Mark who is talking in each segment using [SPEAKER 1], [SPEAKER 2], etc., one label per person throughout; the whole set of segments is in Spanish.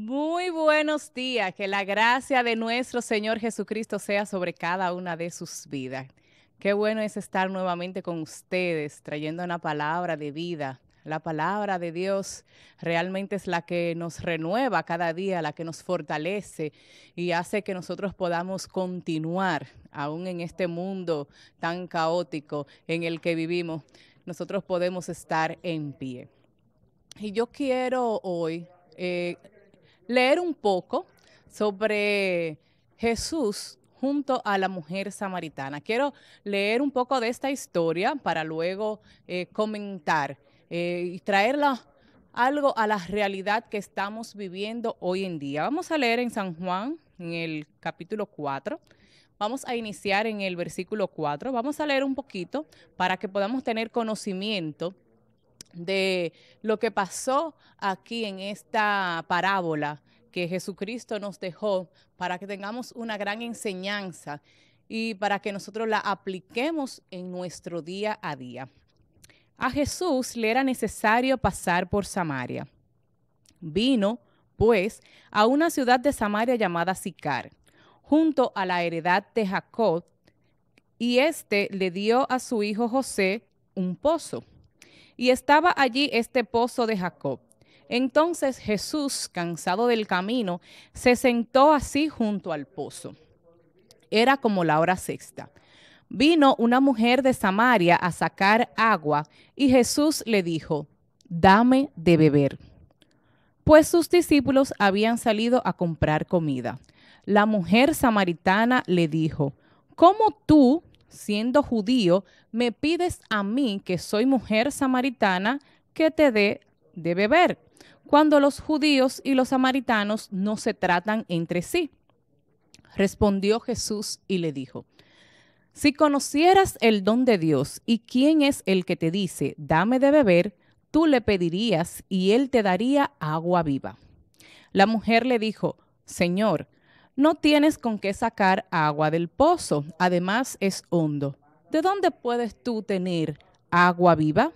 [SPEAKER 1] Muy buenos días, que la gracia de nuestro Señor Jesucristo sea sobre cada una de sus vidas. Qué bueno es estar nuevamente con ustedes, trayendo una palabra de vida. La palabra de Dios realmente es la que nos renueva cada día, la que nos fortalece y hace que nosotros podamos continuar, aún en este mundo tan caótico en el que vivimos, nosotros podemos estar en pie. Y yo quiero hoy... Eh, leer un poco sobre Jesús junto a la mujer samaritana. Quiero leer un poco de esta historia para luego eh, comentar eh, y traerla algo a la realidad que estamos viviendo hoy en día. Vamos a leer en San Juan, en el capítulo 4. Vamos a iniciar en el versículo 4. Vamos a leer un poquito para que podamos tener conocimiento de lo que pasó aquí en esta parábola que Jesucristo nos dejó para que tengamos una gran enseñanza y para que nosotros la apliquemos en nuestro día a día. A Jesús le era necesario pasar por Samaria. Vino, pues, a una ciudad de Samaria llamada Sicar, junto a la heredad de Jacob, y éste le dio a su hijo José un pozo y estaba allí este pozo de Jacob. Entonces Jesús, cansado del camino, se sentó así junto al pozo. Era como la hora sexta. Vino una mujer de Samaria a sacar agua y Jesús le dijo, dame de beber. Pues sus discípulos habían salido a comprar comida. La mujer samaritana le dijo, ¿cómo tú, siendo judío, me pides a mí, que soy mujer samaritana, que te dé de beber, cuando los judíos y los samaritanos no se tratan entre sí. Respondió Jesús y le dijo, si conocieras el don de Dios y quién es el que te dice, dame de beber, tú le pedirías y él te daría agua viva. La mujer le dijo, Señor, no tienes con qué sacar agua del pozo, además es hondo. ¿De dónde puedes tú tener agua viva?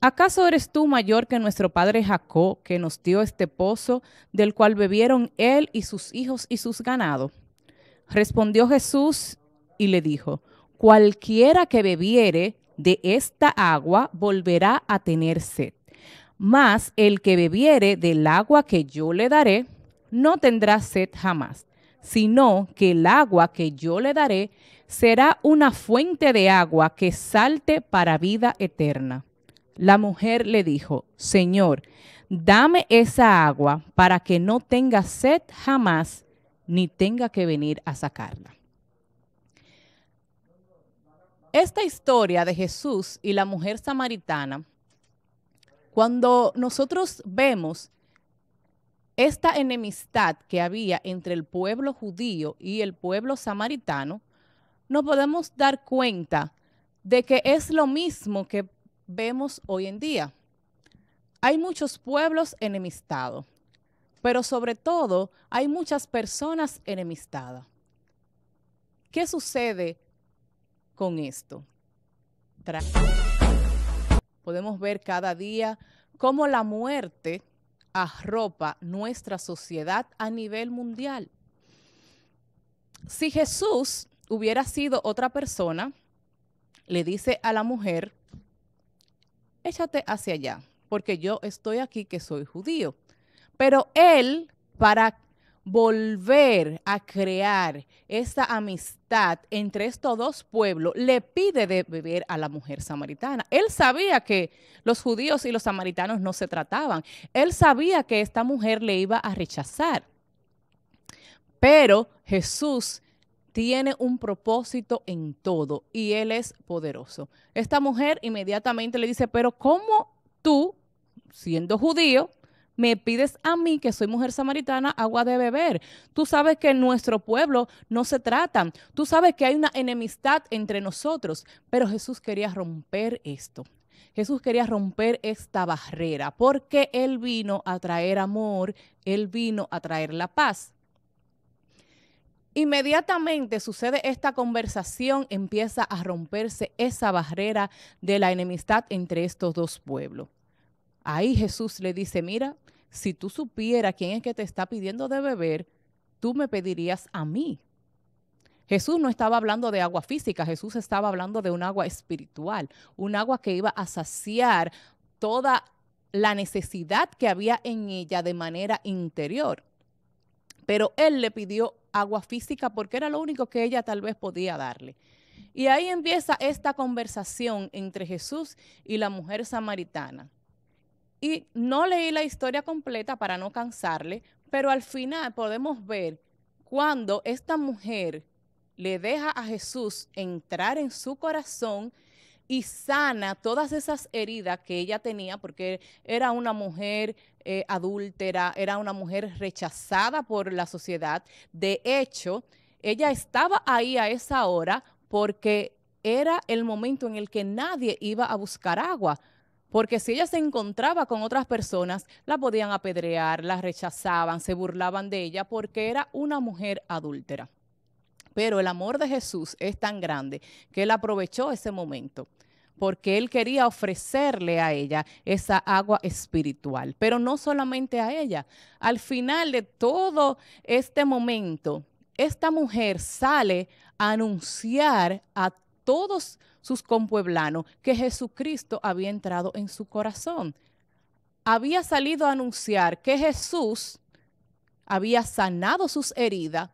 [SPEAKER 1] ¿Acaso eres tú mayor que nuestro padre Jacob, que nos dio este pozo, del cual bebieron él y sus hijos y sus ganados? Respondió Jesús y le dijo, cualquiera que bebiere de esta agua volverá a tener sed, mas el que bebiere del agua que yo le daré, no tendrá sed jamás sino que el agua que yo le daré será una fuente de agua que salte para vida eterna. La mujer le dijo, Señor, dame esa agua para que no tenga sed jamás, ni tenga que venir a sacarla. Esta historia de Jesús y la mujer samaritana, cuando nosotros vemos esta enemistad que había entre el pueblo judío y el pueblo samaritano, nos podemos dar cuenta de que es lo mismo que vemos hoy en día. Hay muchos pueblos enemistados, pero sobre todo hay muchas personas enemistadas. ¿Qué sucede con esto? Podemos ver cada día cómo la muerte arropa nuestra sociedad a nivel mundial. Si Jesús hubiera sido otra persona, le dice a la mujer, échate hacia allá, porque yo estoy aquí que soy judío. Pero él, para volver a crear esa amistad entre estos dos pueblos, le pide de beber a la mujer samaritana. Él sabía que los judíos y los samaritanos no se trataban. Él sabía que esta mujer le iba a rechazar. Pero Jesús tiene un propósito en todo y Él es poderoso. Esta mujer inmediatamente le dice, pero ¿cómo tú, siendo judío, me pides a mí, que soy mujer samaritana, agua de beber. Tú sabes que en nuestro pueblo no se tratan. Tú sabes que hay una enemistad entre nosotros. Pero Jesús quería romper esto. Jesús quería romper esta barrera porque Él vino a traer amor, Él vino a traer la paz. Inmediatamente sucede esta conversación, empieza a romperse esa barrera de la enemistad entre estos dos pueblos. Ahí Jesús le dice, mira, si tú supieras quién es que te está pidiendo de beber, tú me pedirías a mí. Jesús no estaba hablando de agua física, Jesús estaba hablando de un agua espiritual, un agua que iba a saciar toda la necesidad que había en ella de manera interior. Pero él le pidió agua física porque era lo único que ella tal vez podía darle. Y ahí empieza esta conversación entre Jesús y la mujer samaritana. Y no leí la historia completa para no cansarle, pero al final podemos ver cuando esta mujer le deja a Jesús entrar en su corazón y sana todas esas heridas que ella tenía, porque era una mujer eh, adúltera, era una mujer rechazada por la sociedad. De hecho, ella estaba ahí a esa hora porque era el momento en el que nadie iba a buscar agua porque si ella se encontraba con otras personas, la podían apedrear, la rechazaban, se burlaban de ella porque era una mujer adúltera. Pero el amor de Jesús es tan grande que él aprovechó ese momento porque él quería ofrecerle a ella esa agua espiritual, pero no solamente a ella. Al final de todo este momento, esta mujer sale a anunciar a todos sus compueblanos que Jesucristo había entrado en su corazón. Había salido a anunciar que Jesús había sanado sus heridas.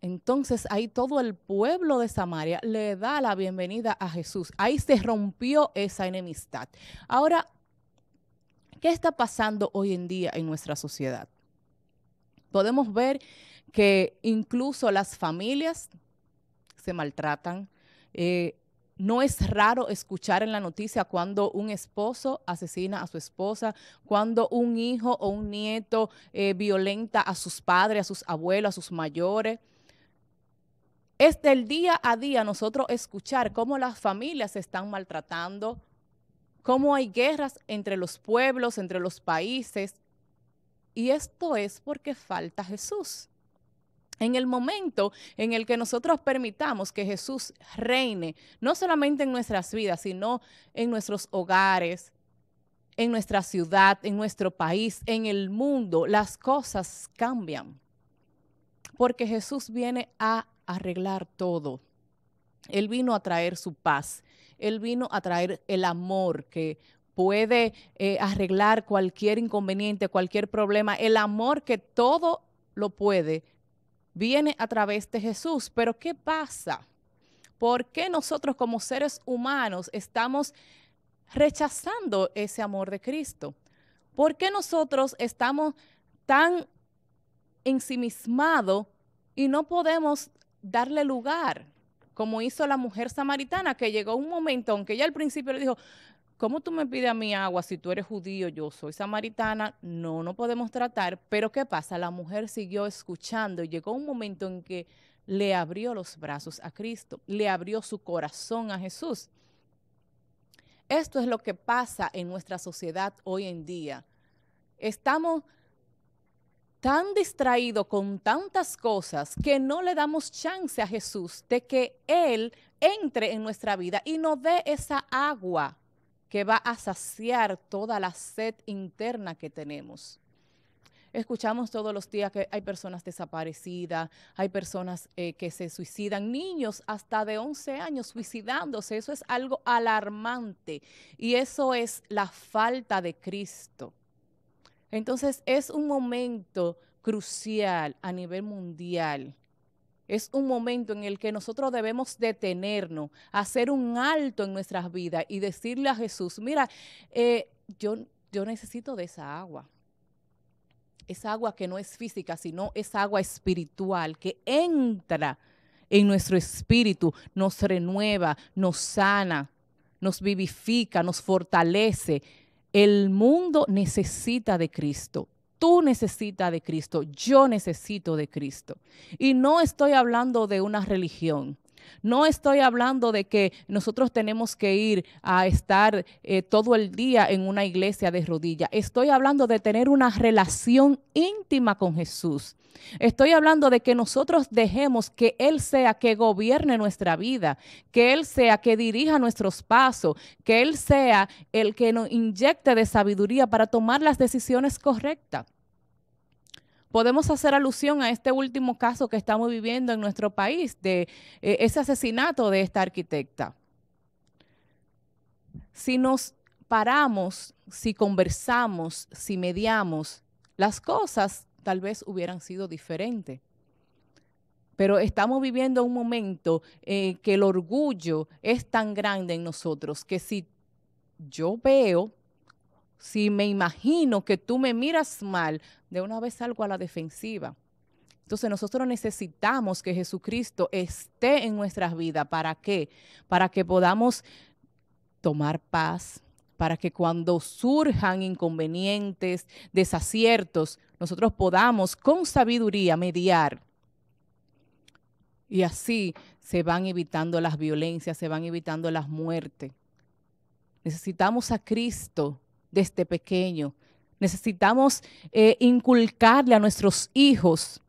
[SPEAKER 1] Entonces ahí todo el pueblo de Samaria le da la bienvenida a Jesús. Ahí se rompió esa enemistad. Ahora, ¿qué está pasando hoy en día en nuestra sociedad? Podemos ver que incluso las familias se maltratan, eh, no es raro escuchar en la noticia cuando un esposo asesina a su esposa, cuando un hijo o un nieto eh, violenta a sus padres, a sus abuelos, a sus mayores. Es del día a día nosotros escuchar cómo las familias se están maltratando, cómo hay guerras entre los pueblos, entre los países. Y esto es porque falta Jesús. En el momento en el que nosotros permitamos que Jesús reine, no solamente en nuestras vidas, sino en nuestros hogares, en nuestra ciudad, en nuestro país, en el mundo, las cosas cambian. Porque Jesús viene a arreglar todo. Él vino a traer su paz. Él vino a traer el amor que puede eh, arreglar cualquier inconveniente, cualquier problema. El amor que todo lo puede viene a través de Jesús. Pero ¿qué pasa? ¿Por qué nosotros como seres humanos estamos rechazando ese amor de Cristo? ¿Por qué nosotros estamos tan ensimismados y no podemos darle lugar? Como hizo la mujer samaritana, que llegó un momento, aunque ya al principio le dijo, ¿Cómo tú me pides a mi agua si tú eres judío, yo soy samaritana? No, no podemos tratar. Pero ¿qué pasa? La mujer siguió escuchando y llegó un momento en que le abrió los brazos a Cristo, le abrió su corazón a Jesús. Esto es lo que pasa en nuestra sociedad hoy en día. Estamos tan distraídos con tantas cosas que no le damos chance a Jesús de que Él entre en nuestra vida y nos dé esa agua que va a saciar toda la sed interna que tenemos. Escuchamos todos los días que hay personas desaparecidas, hay personas eh, que se suicidan, niños hasta de 11 años suicidándose. Eso es algo alarmante y eso es la falta de Cristo. Entonces es un momento crucial a nivel mundial es un momento en el que nosotros debemos detenernos, hacer un alto en nuestras vidas y decirle a Jesús, mira, eh, yo, yo necesito de esa agua. Esa agua que no es física, sino es agua espiritual que entra en nuestro espíritu, nos renueva, nos sana, nos vivifica, nos fortalece. El mundo necesita de Cristo tú necesitas de Cristo, yo necesito de Cristo. Y no estoy hablando de una religión. No estoy hablando de que nosotros tenemos que ir a estar eh, todo el día en una iglesia de rodillas. Estoy hablando de tener una relación íntima con Jesús. Estoy hablando de que nosotros dejemos que Él sea que gobierne nuestra vida, que Él sea que dirija nuestros pasos, que Él sea el que nos inyecte de sabiduría para tomar las decisiones correctas podemos hacer alusión a este último caso que estamos viviendo en nuestro país, de eh, ese asesinato de esta arquitecta. Si nos paramos, si conversamos, si mediamos, las cosas tal vez hubieran sido diferentes. Pero estamos viviendo un momento en que el orgullo es tan grande en nosotros que si yo veo si me imagino que tú me miras mal, de una vez salgo a la defensiva. Entonces nosotros necesitamos que Jesucristo esté en nuestras vidas. ¿Para qué? Para que podamos tomar paz, para que cuando surjan inconvenientes, desaciertos, nosotros podamos con sabiduría mediar. Y así se van evitando las violencias, se van evitando las muertes. Necesitamos a Cristo desde pequeño. Necesitamos eh, inculcarle a nuestros hijos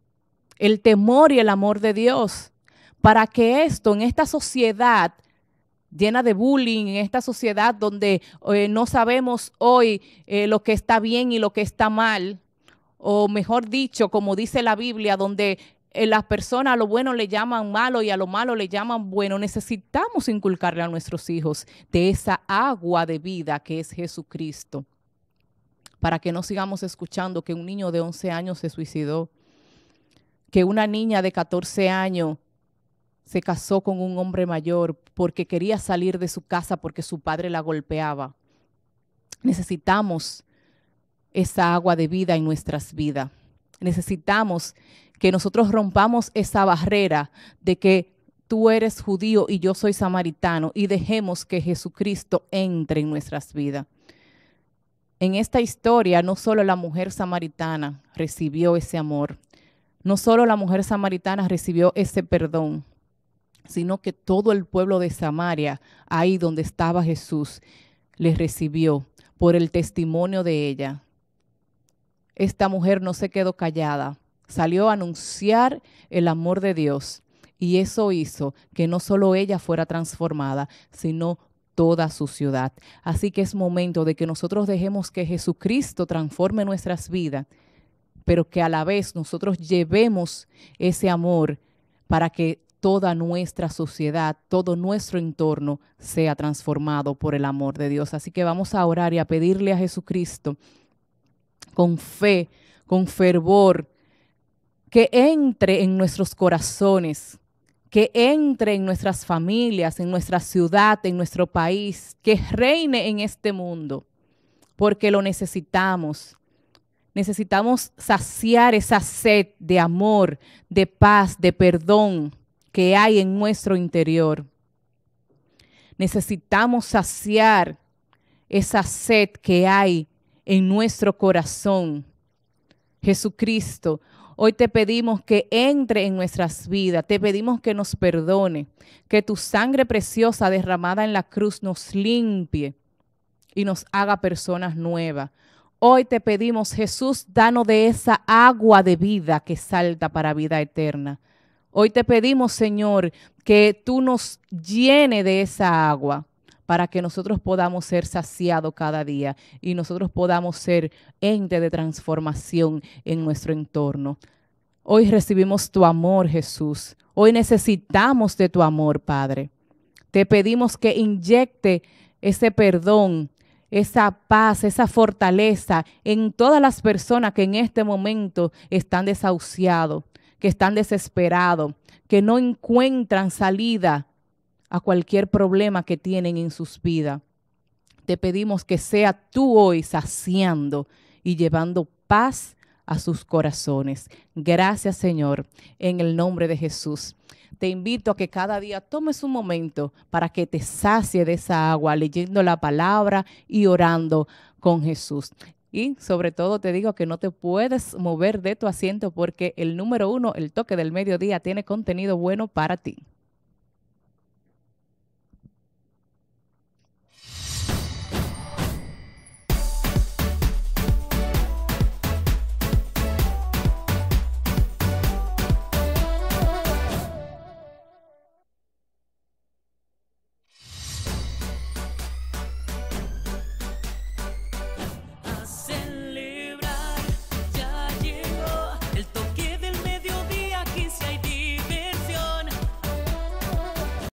[SPEAKER 1] el temor y el amor de Dios para que esto en esta sociedad llena de bullying, en esta sociedad donde eh, no sabemos hoy eh, lo que está bien y lo que está mal, o mejor dicho, como dice la Biblia, donde eh, las personas a lo bueno le llaman malo y a lo malo le llaman bueno. Necesitamos inculcarle a nuestros hijos de esa agua de vida que es Jesucristo, para que no sigamos escuchando que un niño de 11 años se suicidó, que una niña de 14 años se casó con un hombre mayor porque quería salir de su casa porque su padre la golpeaba. Necesitamos esa agua de vida en nuestras vidas necesitamos que nosotros rompamos esa barrera de que tú eres judío y yo soy samaritano y dejemos que Jesucristo entre en nuestras vidas. En esta historia, no solo la mujer samaritana recibió ese amor, no solo la mujer samaritana recibió ese perdón, sino que todo el pueblo de Samaria, ahí donde estaba Jesús, le recibió por el testimonio de ella, esta mujer no se quedó callada, salió a anunciar el amor de Dios y eso hizo que no solo ella fuera transformada, sino toda su ciudad. Así que es momento de que nosotros dejemos que Jesucristo transforme nuestras vidas, pero que a la vez nosotros llevemos ese amor para que toda nuestra sociedad, todo nuestro entorno sea transformado por el amor de Dios. Así que vamos a orar y a pedirle a Jesucristo con fe, con fervor, que entre en nuestros corazones, que entre en nuestras familias, en nuestra ciudad, en nuestro país, que reine en este mundo, porque lo necesitamos. Necesitamos saciar esa sed de amor, de paz, de perdón que hay en nuestro interior. Necesitamos saciar esa sed que hay en nuestro corazón. Jesucristo, hoy te pedimos que entre en nuestras vidas, te pedimos que nos perdone, que tu sangre preciosa derramada en la cruz nos limpie y nos haga personas nuevas. Hoy te pedimos, Jesús, danos de esa agua de vida que salta para vida eterna. Hoy te pedimos, Señor, que tú nos llene de esa agua para que nosotros podamos ser saciados cada día y nosotros podamos ser ente de transformación en nuestro entorno. Hoy recibimos tu amor, Jesús. Hoy necesitamos de tu amor, Padre. Te pedimos que inyecte ese perdón, esa paz, esa fortaleza en todas las personas que en este momento están desahuciados, que están desesperados, que no encuentran salida a cualquier problema que tienen en sus vidas. Te pedimos que sea tú hoy saciando y llevando paz a sus corazones. Gracias Señor, en el nombre de Jesús. Te invito a que cada día tomes un momento para que te sacie de esa agua, leyendo la palabra y orando con Jesús. Y sobre todo te digo que no te puedes mover de tu asiento porque el número uno, el toque del mediodía, tiene contenido bueno para ti.